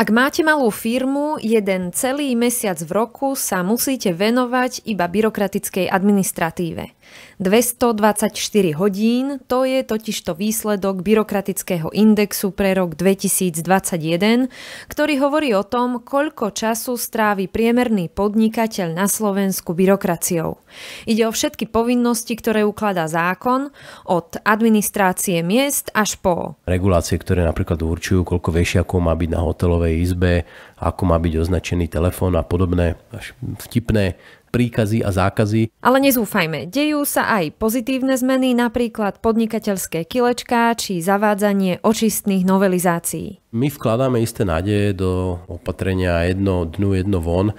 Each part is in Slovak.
Ak máte malú firmu, jeden celý mesiac v roku sa musíte venovať iba byrokratickej administratíve. 224 hodín, to je totižto výsledok byrokratického indexu pre rok 2021, ktorý hovorí o tom, koľko času strávi priemerný podnikateľ na Slovensku byrokraciou. Ide o všetky povinnosti, ktoré ukladá zákon, od administrácie miest až po... Regulácie, ktoré napríklad určujú, koľko vešiakov má byť na hotelovej izbe, ako má byť označený telefón a podobné až vtipné príkazy a zákazy. Ale nezúfajme, dejú sa aj pozitívne zmeny, napríklad podnikateľské kilečka či zavádzanie očistných novelizácií. My vkladáme isté nádeje do opatrenia jedno dnu, jedno von,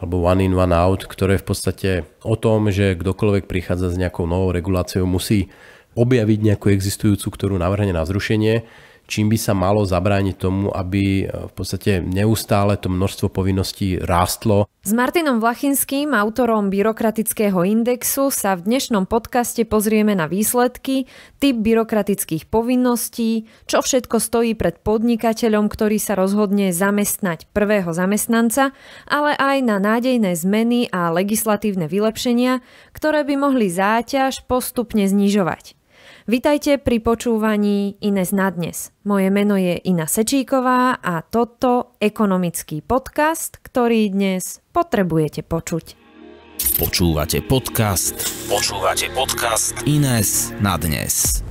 alebo one in, one out, ktoré je v podstate o tom, že kdokoľvek prichádza s nejakou novou reguláciou, musí objaviť nejakú existujúcu, ktorú navrhne na zrušenie čím by sa malo zabrániť tomu, aby e, v podstate neustále to množstvo povinností rástlo. S Martinom Vlachinským, autorom byrokratického indexu, sa v dnešnom podcaste pozrieme na výsledky, typ byrokratických povinností, čo všetko stojí pred podnikateľom, ktorý sa rozhodne zamestnať prvého zamestnanca, ale aj na nádejné zmeny a legislatívne vylepšenia, ktoré by mohli záťaž postupne znižovať. Vítajte pri počúvaní Ines na dnes. Moje meno je Ina Sečíková a toto ekonomický podcast, ktorý dnes potrebujete počuť. Počúvate podcast, počúvate podcast Ines na dnes.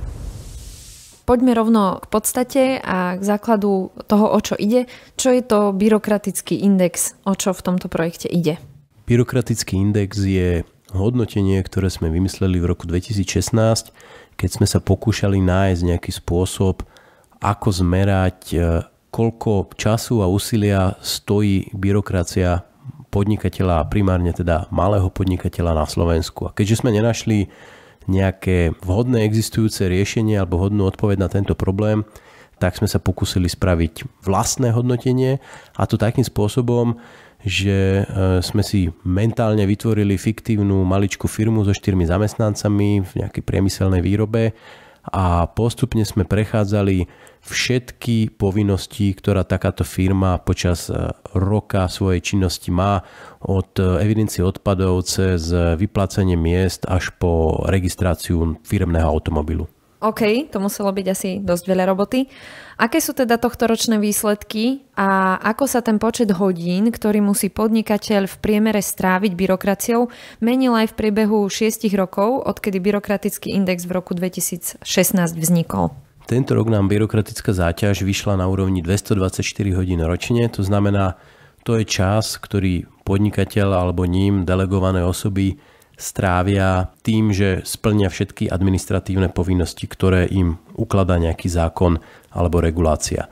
Poďme rovno k podstate a k základu toho, o čo ide. Čo je to byrokratický index? O čo v tomto projekte ide? Byrokratický index je hodnotenie, ktoré sme vymysleli v roku 2016, keď sme sa pokúšali nájsť nejaký spôsob, ako zmerať, e, koľko času a úsilia stojí byrokracia podnikateľa, primárne teda malého podnikateľa na Slovensku. A keďže sme nenašli nejaké vhodné existujúce riešenie alebo vhodnú odpoveď na tento problém, tak sme sa pokúsili spraviť vlastné hodnotenie a to takým spôsobom, že e, sme si mentálne vytvorili fiktívnu maličkú firmu so štyrmi zamestnancami v nejakej priemyselnej výrobe a postupne sme prechádzali všetky povinnosti, ktorá takáto firma počas e, roka svojej činnosti má od evidencie odpadov cez vyplácanie miest až po registráciu firmného automobilu. OK, to muselo byť asi dosť veľa roboty. Aké sú teda tohto ročné výsledky a ako sa ten počet hodín, ktorý musí podnikateľ v priemere stráviť byrokraciou, menil aj v priebehu 6 rokov, odkedy byrokratický index v roku 2016 vznikol? Tento rok nám byrokratická záťaž vyšla na úrovni 224 hodín ročne, to znamená, to je čas, ktorý podnikateľ alebo ním delegované osoby strávia tým, že splnia všetky administratívne povinnosti, ktoré im ukladá nejaký zákon alebo regulácia.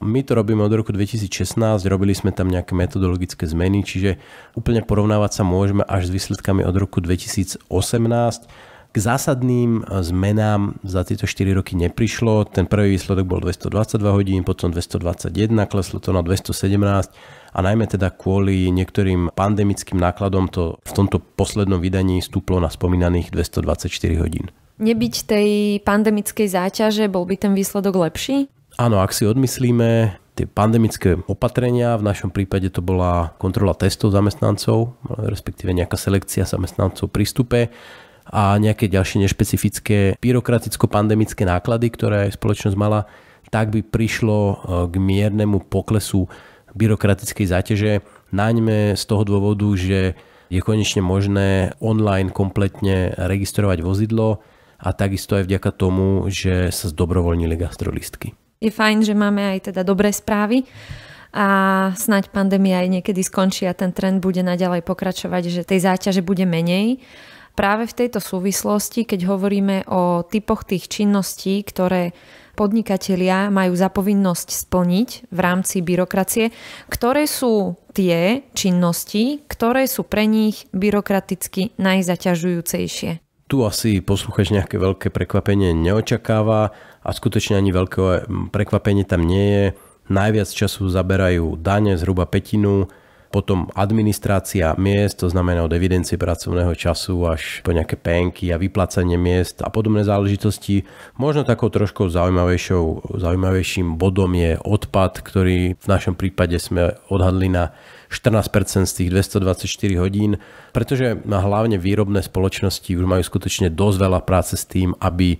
My to robíme od roku 2016, robili sme tam nejaké metodologické zmeny, čiže úplne porovnávať sa môžeme až s výsledkami od roku 2018. K zásadným e, zmenám za tieto 4 roky neprišlo. Ten prvý výsledok bol 222 hodín, potom 221, kleslo to na 217 a najmä teda kvôli niektorým pandemickým nákladom to v tomto poslednom vydaní stúplo na spomínaných 224 hodín. Nebyť tej pandemickej záťaže, bol by ten výsledok lepší? Áno, ak si odmyslíme tie pandemické opatrenia, v našom prípade to bola kontrola testov zamestnancov, respektíve nejaká selekcia zamestnancov v prístupe, a nejaké ďalšie nešpecifické byrokraticko-pandemické náklady, ktoré aj spoločnosť mala, tak by prišlo e, k miernemu poklesu byrokratickej záťaže, najmä z toho dôvodu, že je konečne možné online kompletne registrovať vozidlo a takisto aj vďaka tomu, že sa zdobrovoľnili gastrolistky. Je fajn, že máme aj teda dobré správy a snáď pandémia aj niekedy skončí a ten trend bude naďalej pokračovať, že tej záťaže bude menej. Práve v tejto súvislosti, keď hovoríme o typoch tých činností, ktoré podnikatelia majú za povinnosť splniť v rámci byrokracie, ktoré sú tie činnosti, ktoré sú pre nich byrokraticky najzaťažujúcejšie. Tu asi posluchač nejaké veľké prekvapenie neočakáva a skutočne ani veľké prekvapenie tam nie je. Najviac času zaberajú dane, zhruba petinu, potom administrácia miest, to znamená od evidencie pracovného času až po nejaké penky a vyplacanie miest a podobné záležitosti. Možno takou trošku zaujímavejšou, zaujímavejším bodom je odpad, ktorý v našom prípade sme odhadli na 14% z tých 224 hodín, pretože hlavne výrobné spoločnosti už majú skutočne dosť veľa práce s tým, aby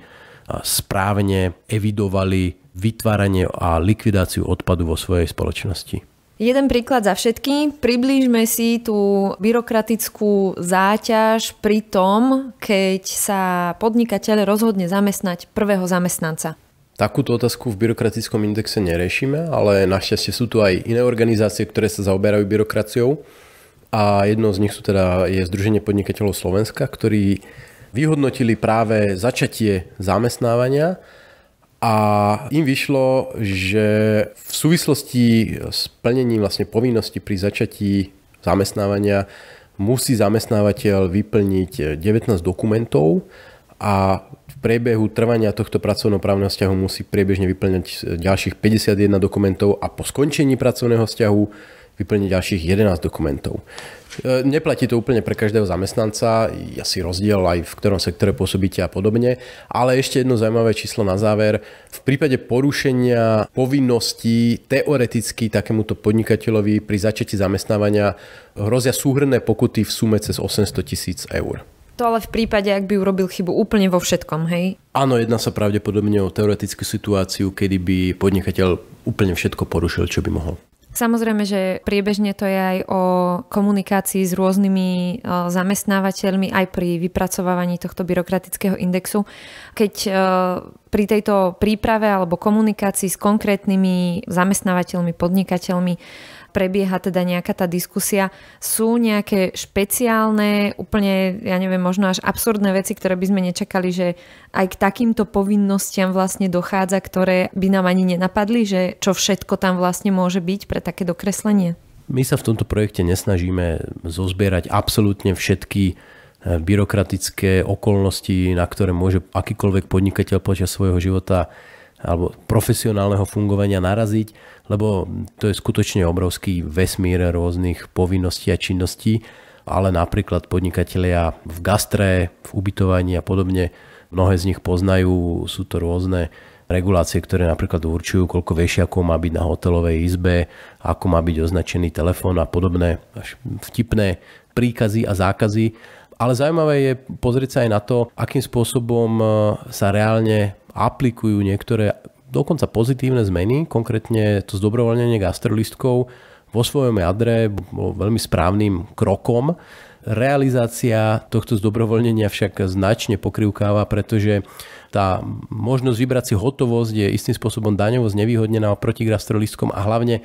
správne evidovali vytváranie a likvidáciu odpadu vo svojej spoločnosti. Jeden príklad za všetky. Priblížme si tú byrokratickú záťaž pri tom, keď sa podnikateľ rozhodne zamestnať prvého zamestnanca. Takúto otázku v byrokratickom indexe neriešime, ale našťastie sú tu aj iné organizácie, ktoré sa zaoberajú byrokraciou a jednou z nich sú teda je Združenie podnikateľov Slovenska, ktorí vyhodnotili práve začatie zamestnávania a im vyšlo, že v súvislosti s plnením vlastne povinnosti pri začatí zamestnávania musí zamestnávateľ vyplniť 19 dokumentov a v priebehu trvania tohto pracovnoprávneho vzťahu musí priebežne vyplňať ďalších 51 dokumentov a po skončení pracovného vzťahu vyplniť ďalších 11 dokumentov. E, neplatí to úplne pre každého zamestnanca, asi rozdiel aj v ktorom sektore pôsobíte a podobne, ale ešte jedno zaujímavé číslo na záver. V prípade porušenia povinností teoreticky takémuto podnikateľovi pri začiatí zamestnávania hrozia súhrné pokuty v sume cez 800 tisíc eur. To ale v prípade, ak by urobil chybu úplne vo všetkom, hej? Áno, jedná sa pravdepodobne o teoretickú situáciu, kedy by podnikateľ úplne všetko porušil, čo by mohol. Samozrejme, že priebežne to je aj o komunikácii s rôznymi e, zamestnávateľmi aj pri vypracovávaní tohto byrokratického indexu. Keď e, pri tejto príprave alebo komunikácii s konkrétnymi zamestnávateľmi, podnikateľmi prebieha teda nejaká tá diskusia. Sú nejaké špeciálne, úplne, ja neviem, možno až absurdné veci, ktoré by sme nečakali, že aj k takýmto povinnostiam vlastne dochádza, ktoré by nám ani nenapadli, že čo všetko tam vlastne môže byť pre také dokreslenie? My sa v tomto projekte nesnažíme zozbierať absolútne všetky e, byrokratické okolnosti, na ktoré môže akýkoľvek podnikateľ počas svojho života alebo profesionálneho fungovania naraziť, lebo to je skutočne obrovský vesmír rôznych povinností a činností, ale napríklad podnikatelia v gastre, v ubytovaní a podobne, mnohé z nich poznajú, sú to rôzne regulácie, ktoré napríklad určujú, koľko vešiakov má byť na hotelovej izbe, ako má byť označený telefón a podobné až vtipné príkazy a zákazy. Ale zaujímavé je pozrieť sa aj na to, akým spôsobom e, sa reálne aplikujú niektoré dokonca pozitívne zmeny, konkrétne to zdobrovoľnenie gastrolistkov vo svojom jadre bolo veľmi správnym krokom. Realizácia tohto zdobrovoľnenia však značne pokrivkáva, pretože tá možnosť vybrať si hotovosť je istým spôsobom daňovo znevýhodnená oproti gastrolistkom a hlavne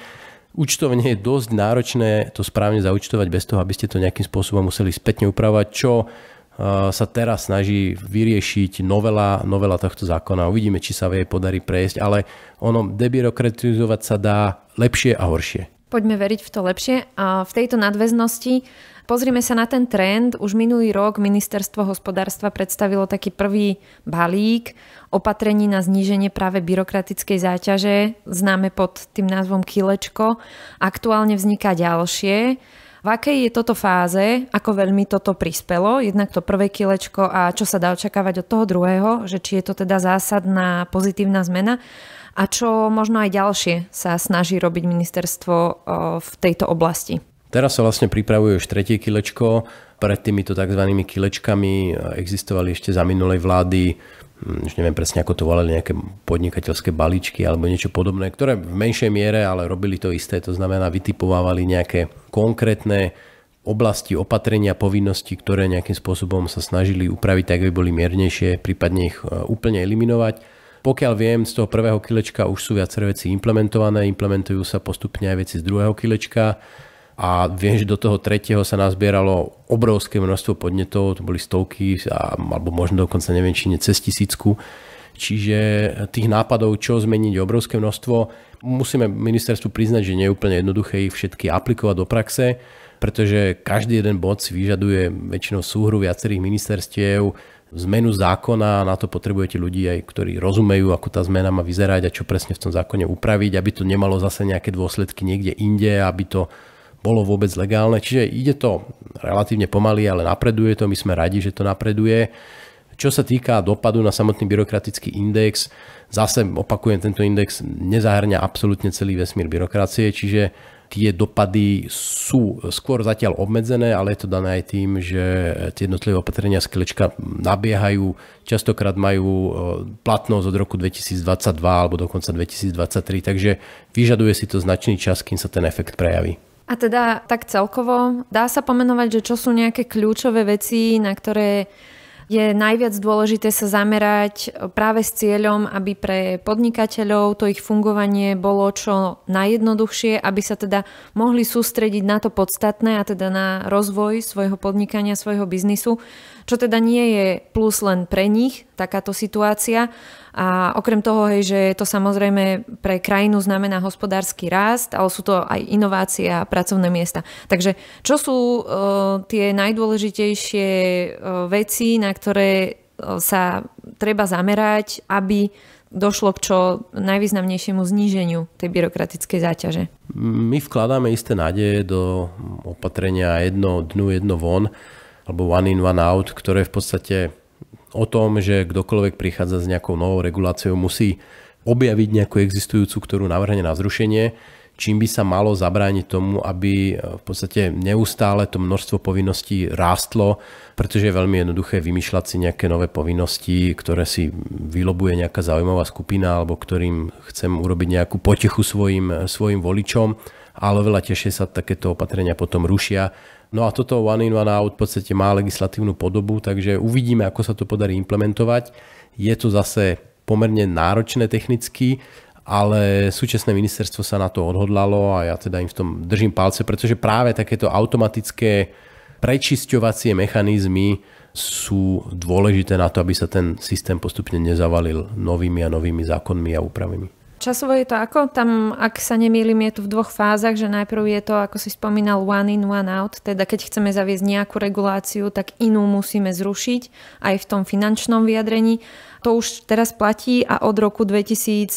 účtovne je dosť náročné to správne zaučtovať bez toho, aby ste to nejakým spôsobom museli spätne upravovať, čo Eh, sa teraz snaží vyriešiť novela, novela tohto zákona. Uvidíme, či sa jej podarí prejsť, ale ono debirokratizovať sa dá lepšie a horšie. Poďme veriť v to lepšie. A v tejto nadväznosti pozrime sa na ten trend. Už minulý rok ministerstvo hospodárstva predstavilo taký prvý balík opatrení na zníženie práve byrokratickej záťaže, známe pod tým názvom Kilečko. Aktuálne vzniká ďalšie. V akej je toto fáze, ako veľmi toto prispelo, jednak to prvé kilečko a čo sa dá očakávať od toho druhého, že či je to teda zásadná pozitívna zmena a čo možno aj ďalšie sa snaží robiť ministerstvo v tejto oblasti? Teraz sa vlastne pripravuje už tretie kilečko. Pred týmito tzv. kilečkami e, existovali ešte za minulej vlády Hm, už neviem presne ako to volali, nejaké podnikateľské balíčky alebo niečo podobné, ktoré v menšej miere ale robili to isté, to znamená vytipovávali nejaké konkrétne oblasti opatrenia, povinnosti, ktoré nejakým spôsobom sa snažili upraviť tak, aby boli miernejšie, prípadne ich e, úplne eliminovať. Pokiaľ viem, z toho prvého kilečka už sú viaceré veci implementované, implementujú sa postupne aj veci z druhého kilečka a viem, že do toho tretieho sa nazbieralo obrovské množstvo podnetov, to boli stovky a, alebo možno dokonca neviem, či nie cez tisícku. Čiže tých nápadov, čo zmeniť, je obrovské množstvo. Musíme ministerstvu priznať, že nie je úplne jednoduché ich všetky aplikovať do praxe, pretože každý jeden bod si vyžaduje väčšinou súhru viacerých ministerstiev, zmenu zákona, na to potrebujete ľudí, aj, ktorí rozumejú, ako tá zmena má vyzerať a čo presne v tom zákone upraviť, aby to nemalo zase nejaké dôsledky niekde inde, aby to bolo vôbec legálne. Čiže ide to relatívne pomaly, ale napreduje to. My sme radi, že to napreduje. Čo sa týka dopadu na samotný byrokratický index, zase opakujem, tento index nezahrňa absolútne celý vesmír byrokracie, čiže tie dopady sú skôr zatiaľ obmedzené, ale je to dané aj tým, že tie jednotlivé opatrenia z klička nabiehajú, častokrát majú e, platnosť od roku 2022 alebo dokonca 2023, takže vyžaduje si to značný čas, kým sa ten efekt prejaví. A teda tak celkovo, dá sa pomenovať, že čo sú nejaké kľúčové veci, na ktoré je najviac dôležité sa zamerať e, práve s cieľom, aby pre podnikateľov to ich fungovanie bolo čo najjednoduchšie, aby sa teda mohli sústrediť na to podstatné a teda na rozvoj svojho podnikania, svojho biznisu, čo teda nie je plus len pre nich takáto situácia, a okrem toho, hej, že to samozrejme pre krajinu znamená hospodársky rast, ale sú to aj inovácie a pracovné miesta. Takže čo sú uh, tie najdôležitejšie uh, veci, na ktoré uh, sa treba zamerať, aby došlo k čo najvýznamnejšiemu zníženiu tej byrokratickej záťaže? My vkladáme isté nádeje do opatrenia jedno dnu, jedno von, alebo one in, one out, ktoré v podstate o tom, že kdokoľvek prichádza s nejakou novou reguláciou, musí objaviť nejakú existujúcu, ktorú navrhne na zrušenie, čím by sa malo zabrániť tomu, aby e, v podstate neustále to množstvo povinností rástlo, pretože je veľmi jednoduché vymýšľať si nejaké nové povinnosti, ktoré si vylobuje nejaká zaujímavá skupina alebo ktorým chcem urobiť nejakú potechu svojim, e, svojim voličom ale veľa tešie sa takéto opatrenia potom rušia No a toto One in One Out v podstate má legislatívnu podobu, takže uvidíme, ako sa to podarí implementovať. Je to zase pomerne náročné technicky, ale súčasné ministerstvo sa na to odhodlalo a ja teda im v tom držím palce, pretože práve takéto automatické prečisťovacie mechanizmy sú dôležité na to, aby sa ten systém postupne nezavalil novými a novými zákonmi a úpravami časovo je to ako? Tam, ak sa nemýlim, je to v dvoch fázach, že najprv je to, ako si spomínal, one in, one out, teda keď chceme zaviesť nejakú reguláciu, tak inú musíme zrušiť, aj v tom finančnom vyjadrení. To už teraz platí a od roku 2022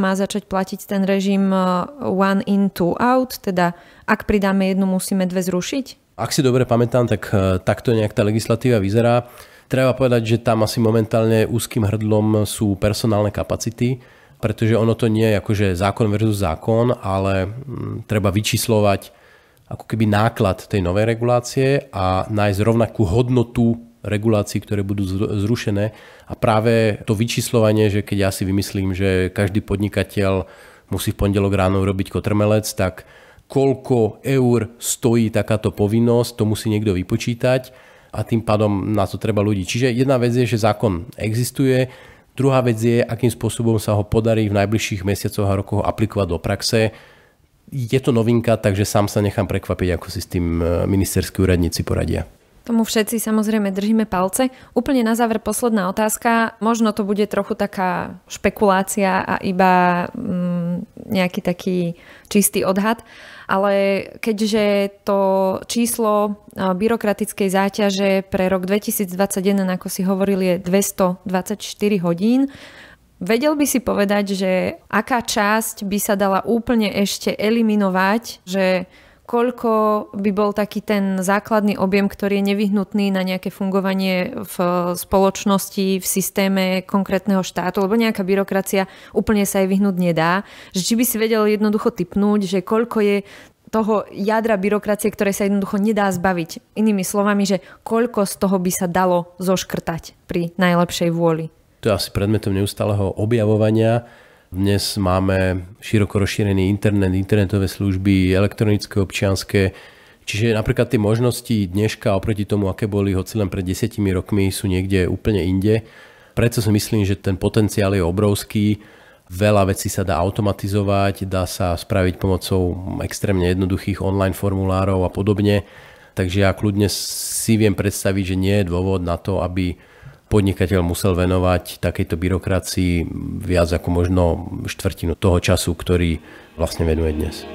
má začať platiť ten režim eh, one in, two out, teda ak pridáme jednu, musíme dve zrušiť? Ak si dobre pamätám, tak eh, takto nejak tá legislatíva vyzerá. Treba povedať, že tam asi momentálne úzkým hrdlom sú personálne kapacity pretože ono to nie je akože zákon versus zákon, ale mm, treba vyčíslovať ako keby náklad tej novej regulácie a nájsť rovnakú hodnotu regulácií, ktoré budú zrušené. A práve to vyčíslovanie, že keď ja si vymyslím, že každý podnikateľ musí v pondelok ráno robiť kotrmelec, tak koľko eur stojí takáto povinnosť, to musí niekto vypočítať a tým pádom na to treba ľudí. Čiže jedna vec je, že zákon existuje, Druhá vec je, akým spôsobom sa ho podarí v najbližších mesiacoch a rokoch aplikovať do praxe. Je to novinka, takže sám sa nechám prekvapiť, ako si s tým eh, ministerskí úradníci poradia. Tomu všetci samozrejme držíme palce. Úplne na záver posledná otázka. Možno to bude trochu taká špekulácia a iba mm, nejaký taký čistý odhad, ale keďže to číslo e, byrokratickej záťaže pre rok 2021, ako si hovoril, je 224 hodín, Vedel by si povedať, že aká časť by sa dala úplne ešte eliminovať, že koľko by bol taký ten základný objem, ktorý je nevyhnutný na nejaké fungovanie v spoločnosti, v systéme konkrétneho štátu, lebo nejaká byrokracia úplne sa aj vyhnúť nedá. Že či by si vedel jednoducho typnúť, že koľko je toho jadra byrokracie, ktoré sa jednoducho nedá zbaviť. Inými slovami, že koľko z toho by sa dalo zoškrtať pri najlepšej vôli. To je asi predmetom neustáleho objavovania dnes máme široko rozšírený internet, internetové služby, elektronické, občianské. Čiže napríklad tie možnosti dneška oproti tomu, aké boli hoci len pred desiatimi rokmi, sú niekde úplne inde. Preto si myslím, že ten potenciál je obrovský. Veľa vecí sa dá automatizovať, dá sa spraviť pomocou extrémne jednoduchých online formulárov a podobne. Takže ja kľudne si viem predstaviť, že nie je dôvod na to, aby podnikateľ musel venovať takejto byrokracii viac ako možno štvrtinu toho času, ktorý vlastne venuje dnes.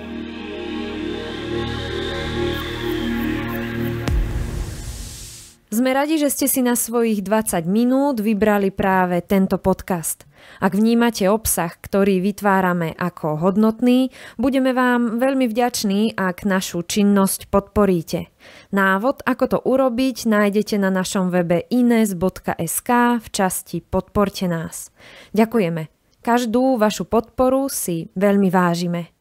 Sme radi, že ste si na svojich 20 minút vybrali práve tento podcast. Ak vnímate obsah, ktorý vytvárame ako hodnotný, budeme vám veľmi vďační, ak našu činnosť podporíte. Návod, ako to urobiť, nájdete na našom webe ines.sk v časti Podporte nás. Ďakujeme. Každú vašu podporu si veľmi vážime.